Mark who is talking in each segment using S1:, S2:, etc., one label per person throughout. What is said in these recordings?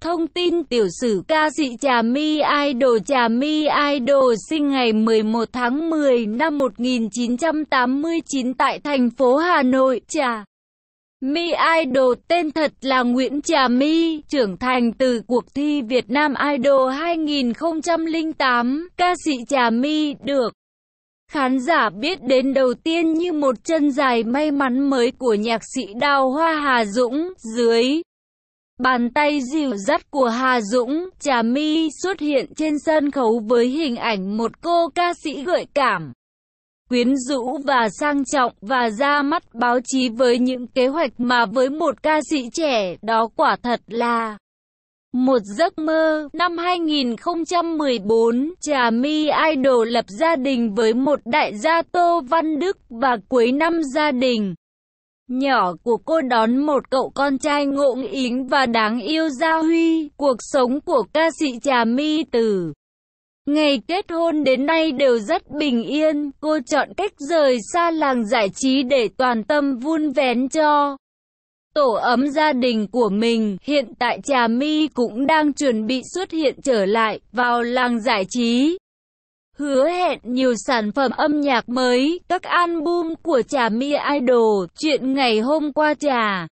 S1: Thông tin tiểu sử ca sĩ Trà My Idol Trà My Idol sinh ngày 11 tháng 10 năm 1989 tại thành phố Hà Nội. Trà My Idol tên thật là Nguyễn Trà My, trưởng thành từ cuộc thi Việt Nam Idol 2008. Ca sĩ Trà My được khán giả biết đến đầu tiên như một chân dài may mắn mới của nhạc sĩ Đào Hoa Hà Dũng dưới Bàn tay dịu dắt của Hà Dũng, Trà My xuất hiện trên sân khấu với hình ảnh một cô ca sĩ gợi cảm, quyến rũ và sang trọng và ra mắt báo chí với những kế hoạch mà với một ca sĩ trẻ đó quả thật là một giấc mơ, năm 2014, Trà My Idol lập gia đình với một đại gia Tô Văn Đức và cuối năm gia đình nhỏ của cô đón một cậu con trai ngộ nghĩnh và đáng yêu Gia Huy. Cuộc sống của ca sĩ Trà My từ ngày kết hôn đến nay đều rất bình yên. Cô chọn cách rời xa làng giải trí để toàn tâm vun vén cho tổ ấm gia đình của mình. Hiện tại Trà My cũng đang chuẩn bị xuất hiện trở lại vào làng giải trí hứa hẹn nhiều sản phẩm âm nhạc mới, các album của Trà Mi Idol, chuyện ngày hôm qua Trà.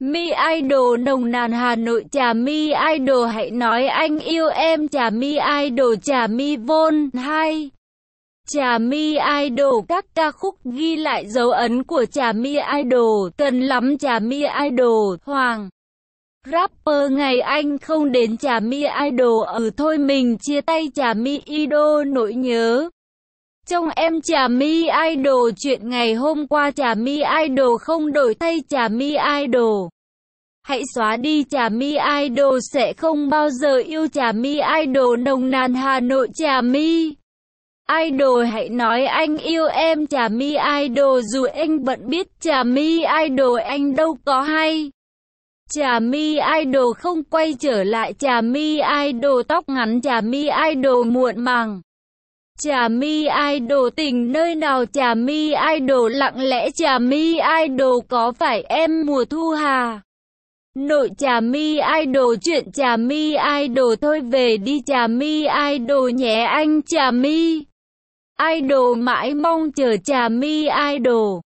S1: Mi Idol nồng nàn Hà Nội Trà Mi Idol hãy nói anh yêu em Trà Mi Idol Trà Mi Vôn 2 Trà Mi Idol các ca khúc ghi lại dấu ấn của Trà Mi Idol cần lắm Trà Mi Idol Hoàng Rapper ngày anh không đến Trà Mi Idol ở ừ thôi mình chia tay Trà Mi Idol nỗi nhớ. Trong em Trà Mi Idol chuyện ngày hôm qua Trà Mi Idol không đổi thay Trà Mi Idol. Hãy xóa đi Trà Mi Idol sẽ không bao giờ yêu Trà Mi Idol nồng nàn Hà Nội Trà Mi. Idol hãy nói anh yêu em Trà Mi Idol dù anh vẫn biết Trà Mi Idol anh đâu có hay. Trà Mi Idol không quay trở lại Trà Mi Idol tóc ngắn Trà Mi Idol muộn màng Trà Mi Idol tình nơi nào Trà Mi Idol lặng lẽ Trà Mi Idol có phải em mùa thu hà Nội Trà Mi Idol chuyện Trà Mi Idol thôi về đi Trà Mi Idol nhé anh Trà Mi Idol mãi mong chờ Trà Mi Idol